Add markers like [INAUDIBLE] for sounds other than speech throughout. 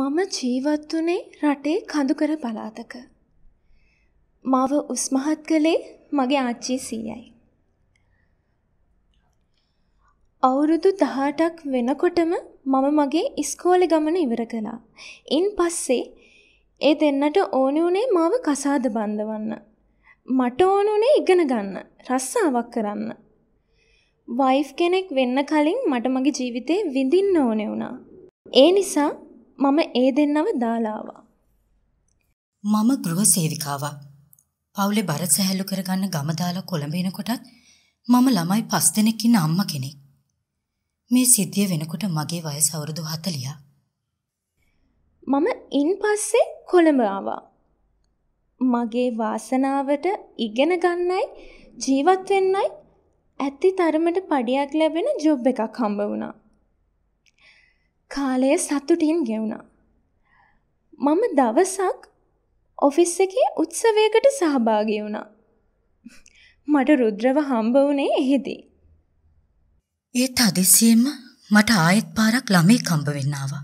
මම ජීවත් වුනේ රටේ කඳුකර පළාතක. මාව උස්මහත් කළේ මගේ ආච්චි සීයයි. අවුරුදු 18ක් වෙනකොටම මම මගේ ඉස්කෝලේ ගමන ඉවර කළා. ඉන් පස්සේ ඒ දෙන්නට ඕනේ උනේ මාව කසාද බඳවන්න. මට ඕන උනේ ඉගෙන ගන්න, රස්සාවක් කරන්න. වයිෆ් කෙනෙක් වෙන්න කලින් මට මගේ ජීවිතේ විඳින්න ඕනේ වුණා. ඒ නිසා මම ඒ දෙන්නව දාලාවා. මම ගෘහ සේවිකාවක්. පවුලේ බර සැහැල්ලු කරගන්න ගම දාලා කොළඹ එනකොටත් මම ළමයි පස් දෙනෙක් ඉන්න අම්මා කෙනෙක්. මේ සිද්ධිය වෙනකොට මගේ වයස අවුරුදු 40ක්. මම ඉන් පස්සේ කොළඹ ආවා. මගේ වාසනාවට ඉගෙන ගන්නයි ජීවත් වෙන්නයි ඇති තරමට පඩියක් ලැබෙන ජොබ් එකක් හම්බ වුණා. කාලය සතුටින් ගෙවුණා. මම දවසක් ඔෆිස් එකේ උත්සවයකට සහභාගී වුණා. මට රුද්‍රව හම්බ වුණේ එහෙදී. ඒ තදිසියෙම මට ආයෙත් පාරක් ළමෙක් හම්බ වෙන්න ආවා.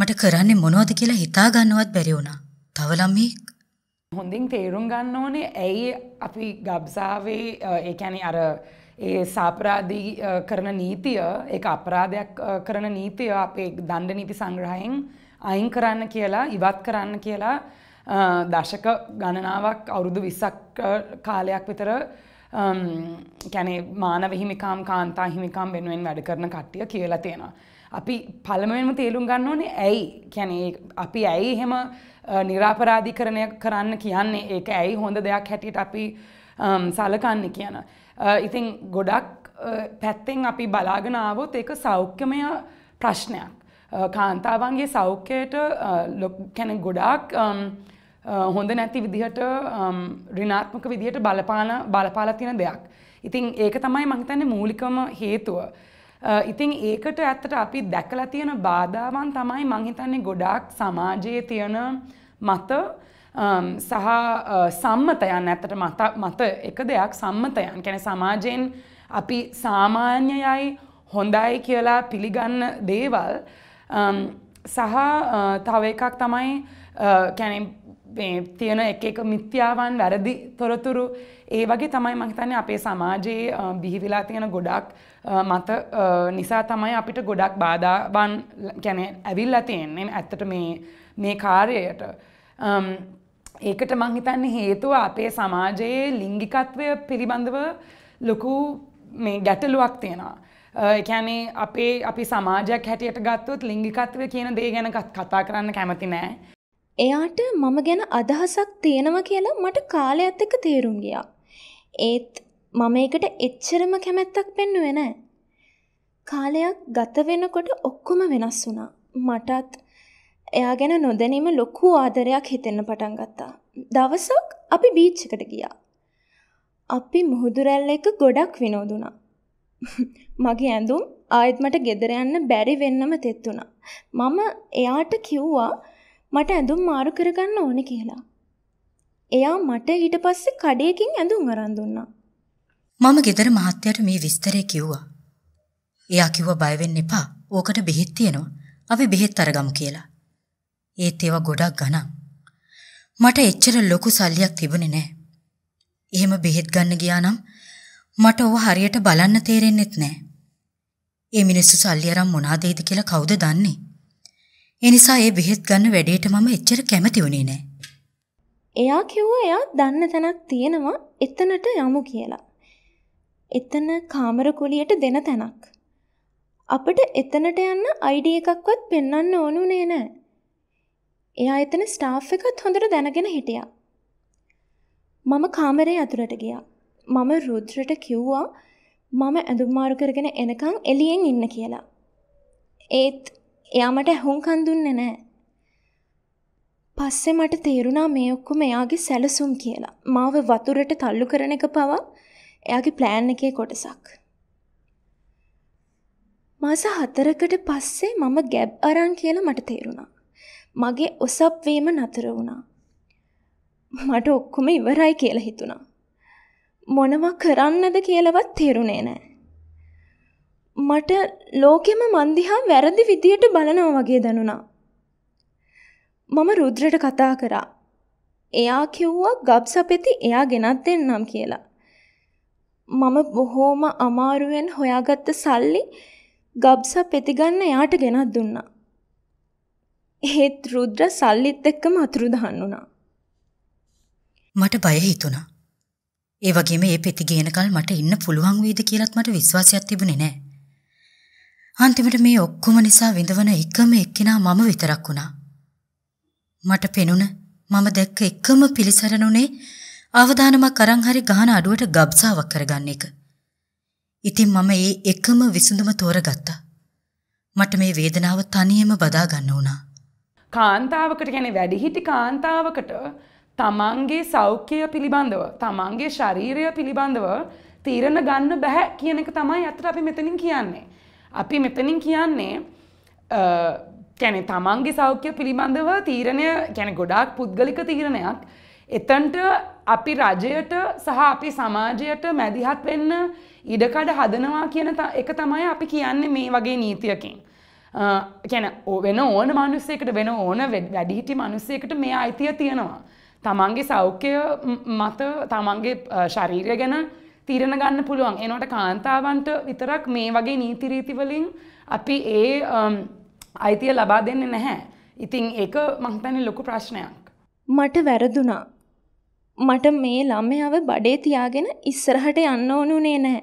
මට කරන්නේ මොනවද කියලා හිතා ගන්නවත් බැරි වුණා. තව ළමෙක් හොඳින් තේරුම් ගන්න ඕනේ ඇයි අපි ගබ්සාවේ ඒ කියන්නේ අර ඒ සාපරාධී කරන නීතිය ඒ අපරාධයක් කරන නීතිය අපේ දණ්ඩ නීති සංග්‍රහයෙන් අයින් කරන්න කියලා ඉවත් කරන්න කියලා දශක ගණනාවක් අවුරුදු විස්සක් කාලයක් විතර කැනේ මානව හිමිකාම් කාන්තා හිමිකාම් වෙනුවෙන් වැඩ කරන කට්ටිය කියලා තියෙනවා. අපි පළමෙන්ම තේරුම් ගන්න ඕනේ ඇයි කැනේ අපි ඇයි එහෙම නිරාපරාධිකරණය කරන්න කියන්නේ ඒක ඇයි හොඳ දෙයක් හැටියට අපි සලකන්න කියන. Uh, ඉතින් ගොඩක් uh, පැත්තෙන් අපි බලාගෙනාවොත් ඒක සෞඛ්‍යමය ප්‍රශ්නයක්. Uh, කාන්තාවන්ගේ සෞඛ්‍යයට කැන ගොඩාක් um, හොඳ නැති විදිහට රිනාත්මක um, විදිහට බලපාන බලපාල තියෙන දෙයක්. ඉතින් ඒක තමයි මහිතන්නේ මූලිකම හේතුව. ඉතින් ඒකට ඇත්තට අපි දැකලා තියෙන බාධාවන් තමයි මංහිතන්නේ ගොඩාක් සමාජයේ තියෙන මත Um, සහ uh, සම්මතයන් ඇතට මත එක දෙයක් සම්මතයන් කැන සමාජයෙන් අපි සාමාන්‍යයයි හොඳයි කියලා පිළිගන්න දේවල් um, සහ uh, තව එකක් තමයි uh, කැන තියෙන එක එක මිත්‍යාවන් වැරදි තොරතුරු ඒ වගේ තමයි මහිතන්නේ අපේ සමාජයේ බිහිවිලා තියෙන ගොඩක් මත නිසා තමයි අපිට ගොඩක් බාධාවන් කැන ඇවිල්ලා තියෙන්නේ ඇත්තට මේ කාර්යයට um, ඒකට මංහිතන්න හේතුව අපේ සමාජයේ ලිංගිකත්වය පිළිබඳව ලොකු මේ ගැටලුවක් තියෙනවා. එකැනේ අපේ අපි සමාජයක් හැටියට ගත්තුත් ලිංගිකත්වය කියන දේ ගැන කතා කරන්න කැමති නෑ. එයාට මම ගැන අදහසක් තියෙනවා කියලා මට කාලයත් එක තේරුම් ගියා. ඒත් මම එකට එච්චරම කැමැත්තක් පෙන්නුවෙන. කාලයක් ගත වෙනකොට ඔක්කොම වෙනස් වුණා. මටත් එයා ගැන නොදැනීම ලොකු ආදරයක් හිතෙන්න පටන් ගත්තා. දවසක් අපි බීච්චකට ගියා. අපි මුහුදුරැල්ල එක ගොඩක් විනෝදුනා. [LAUGHS] මගේ ඇඳුම් ආයෙත් මට ගෙදර යන්න බැරි වෙන්නම තෙත් වුණා. මම එයාට කිව්වා මට ඇඳුම් මාරු කරගන්න ඕනේ කියලා. එයා මට ඊට පස්සේ කඩේකින් ඇඳුම් අරන් දුන්නා. මම ගෙදර මහත්තයාට මේ විස්තරය කිව්වා. එයා කිව්වා බය වෙන්න එපා. ඕකට බෙහෙත් තියෙනවා. අපි බෙහෙත් අරගමු කියලා. ඒත් ඒවා ගොඩක් ගණන්. මට එච්චර ලොකු සල්ලියක් තිබුණේ නෑ. එහෙම බෙහෙත් ගන්න ගියා නම් මට ඕව හරියට බලන්න තේරෙන්නෙත් නෑ. ඒ මිනිස්සු සල්ලි අරන් මොනා දෙයිද කියලා කවුද දන්නේ? ඒ නිසා ඒ බෙහෙත් ගන්න වැඩේට මම එච්චර කැමති වුණේ නෑ. එයා කිව්වා එයා දන්න තැනක් තියෙනවා එතනට යමු කියලා. එතන කාමර කුලියට දෙන තැනක්. අපිට එතනට යන්න අයිඩි එකක්වත් පෙන්වන්න ඕනුනේ නෑ. එයා එතන ස්ටාෆ් එකත් හොඳට දැනගෙන හිටියා. මම කාමරේ ඇතුළට ගියා. මම රුද්‍රට කිව්වා මම ඇඳුම්මාරු කරගෙන එනකං එලියෙන් ඉන්න කියලා. ඒත් එයා මට ඇහුම්කන් දුන්නේ නෑ. පස්සේ මට තේරුණා මේ ඔක්කොම එයාගේ සැලසුම් කියලා. මාව වතුරට තල්ලු කරන එක පවා එයාගේ ප්ලෑන් එකේ කොටසක්. මාස හතරකට පස්සේ මම ගැබ් අරන් කියලා මට තේරුණා. මගේ ඔසප්වීම නතර වුණා. මට ඔක්කොම ඉවරයි කියලා හිතුණා. මොනවා කරන්නද කියලවත් තේරුණේ නෑ. මට ලෝකෙම මන්දිහා වැරදි විදියට බලනවා වගේ දැනුණා. මම රුද්‍රට කතා කරා. එයා කිව්වා ගබ්සපෙති එයා ගෙනත් දෙන්නම් කියලා. මම බොහෝම අමාරුවෙන් හොයාගත්ත සල්ලි ගබ්සා පෙතිගන්න එයාට ගෙනත් දුන්නා. ඒත් රුද්‍ර සල්ලිත් එක්කම අතුරුදහන් වුණා. මට බය හිතුණා. ඒ වගේම මේ පෙති ගේනකල් මට ඉන්න පුළුවන් වේද කියලාත් මට විශ්වාසයක් තිබුණේ නැහැ. අන්තිමට මේ ඔක්කොම නිසා විඳවන එකම එක්කිනා මම විතරක් වුණා. මට පෙනුණ මම දැක්ක එකම පිළිසරණුනේ අවධානමක් අරන් හරි ගහන අඩුවට ගබ්සාවක් කරගන්න එක. ඉතින් මම ඒ එකම විසඳුම තෝරගත්තා. මට මේ වේදනාව තනියම බදා ගන්න වුණා. කාන්තාවකට ගැන වැඩිහිටි කාන්තාවකට තමන්ගේ සෞඛ්‍යය පිළිබඳව තමන්ගේ ශරීරය පිළිබඳව තීරණ ගන්න බැහැ කියන එක තමයි ඇතට අපි මෙතනින් කියන්නේ. අපි මෙතනින් කියන්නේ කැනෙ තමන්ගේ සෞඛ්‍ය පිළිබඳව තීරණය ගැන ගොඩාක් පුද්ගලික තීරණයක් එතන්ට අපි රජයට සහ අපි සමාජයට මැදිහත් වෙන්න ඉඩකඩ හදනවා කියන එක තමයි අපි කියන්නේ මේ වගේ නීතියකින්. ගැන වෙන ඕන මනුස්සයකට වෙන ඕන වැඩිහිටි මනුස්සයකට මේ අයිතිය තියෙනවා. තමන්ගේ සෞඛ්‍යය මත තමන්ගේ ශරීරය ගැන තීරණ ගන්න පුළුවන් එනොට කාන්තාවන්ට විතරක් මේ වගේ නීතිරීතිවලින් අපි ඒ අයිතිය ලබා දෙන්න නැහැ. ඉතිං ඒක මංතනි ලොකු ප්‍රශ්නයක්. මට වැරදුනා. මට මේ ළමයාව බඩේ තියාගෙන ඉස්සරහට යන්න ඕනුනේ නෑ.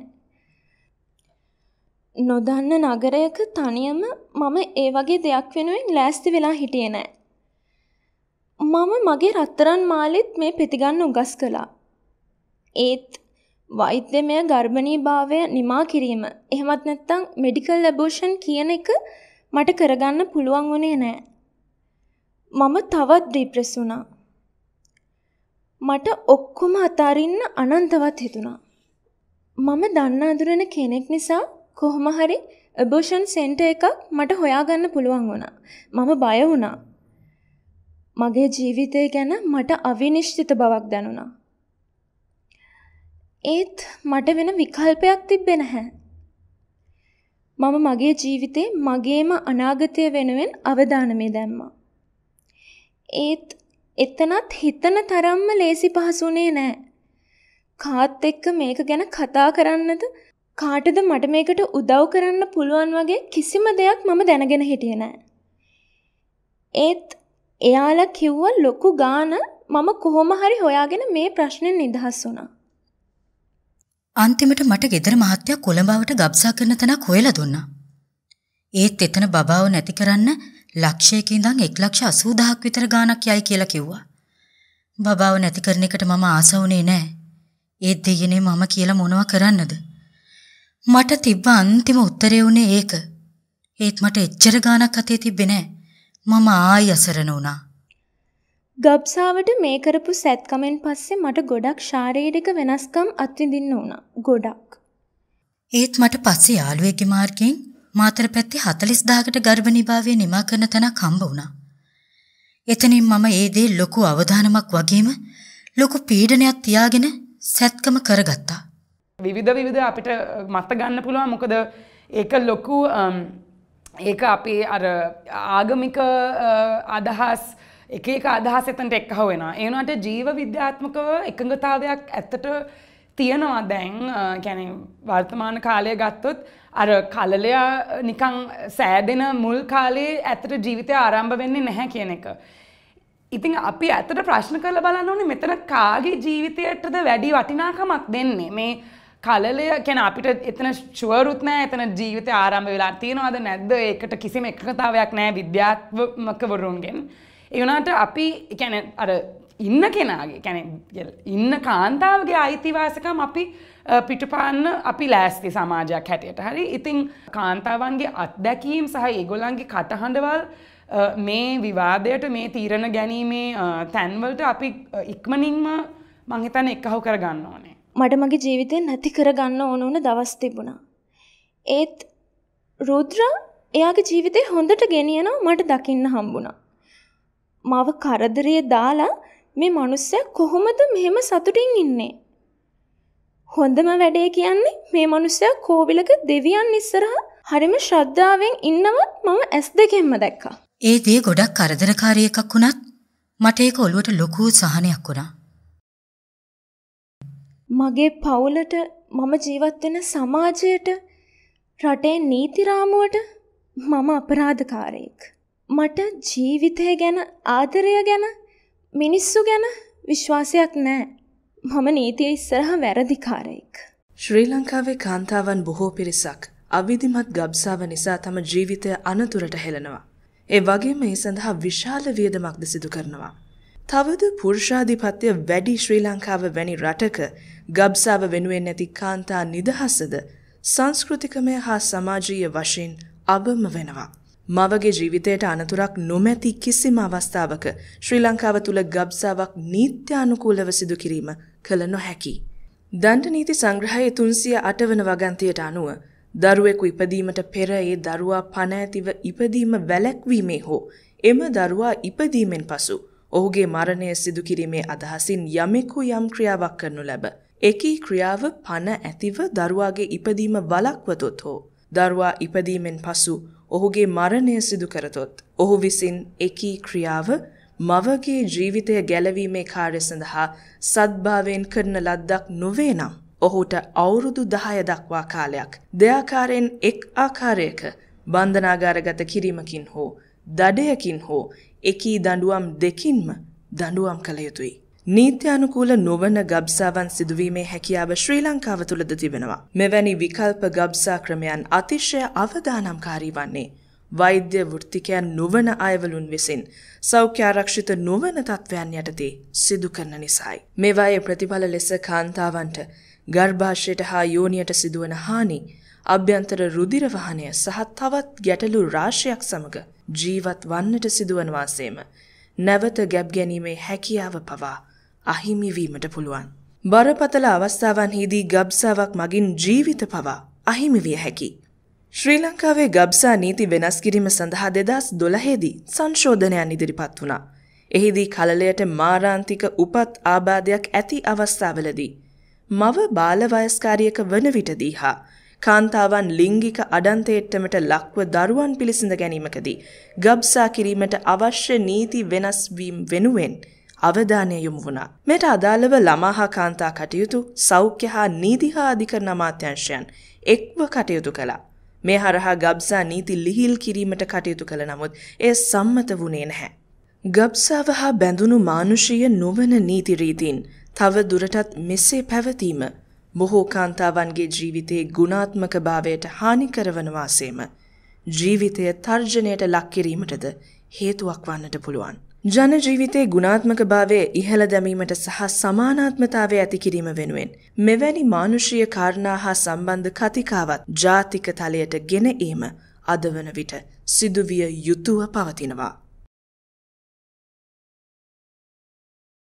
නොදන්න නගරයක තනියම මම ඒ වගේ දෙයක් වෙනුවෙන් ලෑස්ති වෙලා හිටියේ නෑ. මම මගේ රත්තරන් මාලෙත් මේ පෙතිගන්න උගස් කළා. ඒත් වෛද්‍යමය ගර්භණී භාවය නිමා කිරීම එහෙමත් නැත්තං මෙඩිකල් ලැබෝෂන් කියන එක මට කරගන්න පුළුවන් වුණේ නෑ. මම තවත් ඩීප්‍රෙස් වුණා. මට ඔක්කොම අතාරින්න අනන්තවත් හිතුණා. මම දන්න අඳුරන කෙනෙක් නිසා කොහොම හරි බොෂන් සෙන්ට එකක් මට හොයාගන්න පුළුවන් වුණා. මම බය වුණා. මගේ ජීවිතය ගැන මට අවිනිශ්චිත බවක් දැනුණා. ඒත් මට වෙන විකල්පයක් තිබ්බේ නැහැ. මම මගේ ජීවිතේ මගේම අනාගතය වෙනුවෙන් අවධානමය දැම්මා. ඒත් එතනත් හිතන තරම්ම ලේසි පහසුනේ නෑ. කාත් එක්ක මේක ගැන කතා කරන්නද කාටද මට මේකට උදව් කරන්න පුළුවන් වගේ කිසිම දෙයක් මම දැනගෙන හිටිය නෑ. ඒත් එයාලා කිව්ව ලොකු ගාන මම කොහොම හරි හොයාගෙන මේ ප්‍රශ්නෙන් නිදහස් වුණා. අන්තිමට මට ගෙදර මහත්තයා කොළඹවට ගබ්සා කරන තැනක් හොයලා දුන්නා. ඒත් එතන බබාව නැති කරන්න ලක්ෂයක ඉඳන් 180000ක් විතර ගාණක් යයි කියලා කිව්වා. බබාව නැති කරන එකට මම ආස වුණේ නැහැ. ඒත් දෙයනේ මම කියලා මොනවා කරන්නද? මට තිබ්බ අන්තිම උත්තරේ උනේ ඒක. ඒත් මට එච්චර ගාණක් අතේ තිබ්බේ නෑ. මම ආයි අසරණ වුණා. ගබ්සාවට මේ කරපු සැත්කමෙන් පස්සේ මට ගොඩක් ශාරීරික වෙනස්කම් අත්විඳින්න වුණා. ගොඩක්. ඒත් මට පස්සේ යාළුවෙක්ගේ මාර්ගයෙන් මාතර පැත්තේ 40000කට ගර්භනිභාවය නිමා කරන තැනක් හම්බ වුණා. එතනින් මම ඒ දේ ලොකු අවධානමක් වගේම ලොකු පීඩනයක් තියාගෙන සැත්කම කරගත්තා. විවිධ විවිධ අපිට මත්ත ගන්න පුළුවන් මොකද ඒක ලොකු ඒක අපේ අර ආගමික අදහස් එක එක අදහස් එතනට එක්කහ වෙන. ඒනට ජීව විද්‍යාත්මකව එකඟතාවයක් ඇත්තට තියෙනවා දැන් ගැන වර්තමාන කාලය ගත්තොත් අර කලලයා නිකං සෑදෙන මුල් කාලේ ඇතට ජීවිතය ආරම්භ වෙන්නේ නැහැ කියන එක. ඉතිං අපි ඇතට ප්‍රශ්න කරල බලන්න ඕනේ මෙතන කාගේ ජීවිතයටද වැඩි වටිනාකමක් දෙන්නේ මේ කලලය කැන අපිට එතන ශුවරුත්නෑ එතන ජීවිත ආරම්භ වෙලා තියෙනවාද නැද්ද ඒකට කිසිම එකකතාවයක් නෑ විද්‍යාත්මකවරුන්ගෙන්. එවනාට අපි කැන අර ඉන්න කෙනගේ කැන ඉන්න කාන්තාවගේ අයිතිවාසකම් අපි පිටපාන්න අපි ලෑස්ති සමාජයක් හැටියට හරි ඉතිං කාන්තාවන්ගේ අත්දැකීම් සහ ඒගොලන්ගේ කටහඬවල් මේ විවාදයට මේ තීරණ ගැනීමේ තැන්වලට අපි ඉක්මනින්ම මංහිතන එක්කහු කර ගන්න ඕනේ. මට මගේ ජීවිතේ නැති කරගන්න ඕන උන දවස් තිබුණා. ඒත් රුද්‍ර එයාගේ ජීවිතේ හොඳට ගෙනියනවා මට දකින්න හම්බුණා. මාව කරදරේ දාලා මේ මනුස්සයා කොහොමද මෙහෙම සතුටින් ඉන්නේ? හොඳම වැඩේ කියන්නේ මේ මනුස්සයා කෝවිලක දෙවියන් ඉස්සරහා හරිම ශ්‍රද්ධාවෙන් ඉන්නවත් මම ඇස් දෙකෙන්ම දැක්කා. ඒ දේ ගොඩක් කරදරකාරී එකක් වුණත් මට ඒක ඔළුවට ලොකු සහනයක් වුණා. මගේ පවුලට මම ජීවත් වෙන සමාජයට රටේ නීති රාමුවට මම අපරාධකාරයෙක්. මට ජීවිතය ගැන ආදරය ගැන මිනිස්සු ගැන විශ්වාසයක් නෑ. මම නීතිය ඉස්සරහ වැරදිකාරයෙක්. ශ්‍රී ලංකාවේ කාන්තාවන් බොහෝ පිරිසක් අවිධිමත් ගබ්සාව නිසා තම ජීවිතය අනතුරට හෙළනවා. ඒ වගේම ඒ සඳහා විශාල වියදමක්ද සිදු කරනවා. තවද පුරුෂාධිපත්‍ය වැඩි ශ්‍රී ලංකාව වැනි රටක ගබ්සාව වෙනුවෙන් නැති කාන්තා නිදහසද සංස්කෘතිකමය හා සමාජීය වශයෙන් අබම වෙනවා. මවගේ ජීවිතයට අනතුරක් නොමැති කිසිම අවස්ථාවක ශ්‍රී ලංකාව තුළ ගබ්සාවක් නීත්‍යානුකූලව සිදු කිරීම කළ නොහැකි. දණ්ඩ නීති සංග්‍රහයේ තුන්සිය අටවන වගන්තියට අනුව දරුවෙකු ඉපදීමට පෙර ඒ දරුවා පණ ඇතිව ඉපදීම වැළැක්වීමේ හෝ එම දරුවා ඉපදීමෙන් පසු ඔහුගේ මරණය සිදුකිරීමේ අදහසින් යමෙකු යම් ක්‍රියාවක් කරනු ලැබ. එකී ක්‍රියාව පණ ඇතිව දරුවාගේ ඉපදීම වලක්වතොත් හෝ. දරුවා ඉපදීමෙන් පසු ඔහුගේ මරණය සිදු කරතොත්. ඔහු විසින් එකී ක්‍රියාව මවගේ ජීවිතය ගැලවීමේ කාර්ය සඳහා සද්භාවයෙන් කරන ලද්දක් නොවේ නම්. ඔහුට අවුරුදු දහය දක්වා කාලයක්. දෙයාකාරයෙන් එක් ආකාරයක බන්ධනාගාරගත කිරීමකින් හෝ දඩයකින් හෝ එකී දඬුවම් දෙකින්ම දඬුවම් කළ යුතුයි. නීත්‍යානුකූල නොවන ගබ්සාවන් සිදුවීමේ හැකියාව ශ්‍රී ලංකාව තුළද තිබෙනවා. මෙවැනි විකල්ප ගබ්සා ක්‍රමයන් අතිශය අවදානම්කාරී වන්නේ. වෛද්‍ය වෘත්තිකයන් නොවන අයවලුන් විසින් සෞඛ්‍යාරක්ෂිත නොවන තත්ත්වයන් යටතේ සිදු කරන නිසායි. මෙවායේ ප්‍රතිඵල ලෙස කාන්තාවන්ට ගර්භාෂයට හා යෝනියට සිදුවන හානි අභ්‍යන්තර රුධිර වහනය සහ තවත් ගැටලු රාශියක් සමග ජීවත් වන්නට සිදුවන වාසේම නැවත ගැබ් ගැනීමේ හැකියාව පවා අහිමි වීමට පුළුවන්. බරපතල අවස්ථාවන්හිදී ගබ්සාවක් මගින් ජීවිත පවා අහිමි විය හැකි. ශ්‍රී ලංකාවේ ගබ්සා නීති වෙනස් කිරීම සඳහා දෙදස් දොළහේදී සංශෝධනයන් ඉදිරිපත් වුණා. එහිදී කලලයට මාරාන්තික උපත් ආබාධයක් ඇති අවස්ථාවලදී. මව බාලවයස්කාරියක වන විටදී හා කාන්තාවන් ලිංගික අඩන්තේට්ටමට ලක්ව දරුවන් පිළිසිඳ ගැනීමකදී ගබ්සා කිරීමට අවශ්‍ය නීති වෙනස් වීම වෙනුවෙන් අවධානය යොමු වුණා. මෙට අදාළව ළමා හා කාන්තා කටයුතු සෞඛ්‍ය හා නීති හා අධිකරණ අමාත්‍යංශයන් එක්ව කටයුතු කළා. මේ හරහා ගබ්සා නීති ලිහිල් කිරීමට කටයුතු කළ නමුත් එය සම්මත වුණේ නැහැ. ගබ්සාව හා බැඳුණු මානුෂීය නොවන නීතිරීතින් තව දුරටත් මෙසේ පැවතීම බොහෝ කාන්තාවන්ගේ ජීවිතයේ ගුණාත්මකභාවයට හානි කරවන වාසේම ජීවිතය තර්ජනයට ලක් කිරීමටද හේතුවක් වන්නට පුළුවන්. ජන ජීවිතයේ ගුණාත්මකභාවය ඉහළ දැමීමට සහ සමානාත්මතාවය ඇති කිරීම වෙනුවෙන් මෙවැනි මානුෂීය කාරණා හා සම්බන්ධ කතිකාවත් ජාතික තලයට ගෙන ඒම අදවන විට සිදුවිය යුතුව පවතිනවා.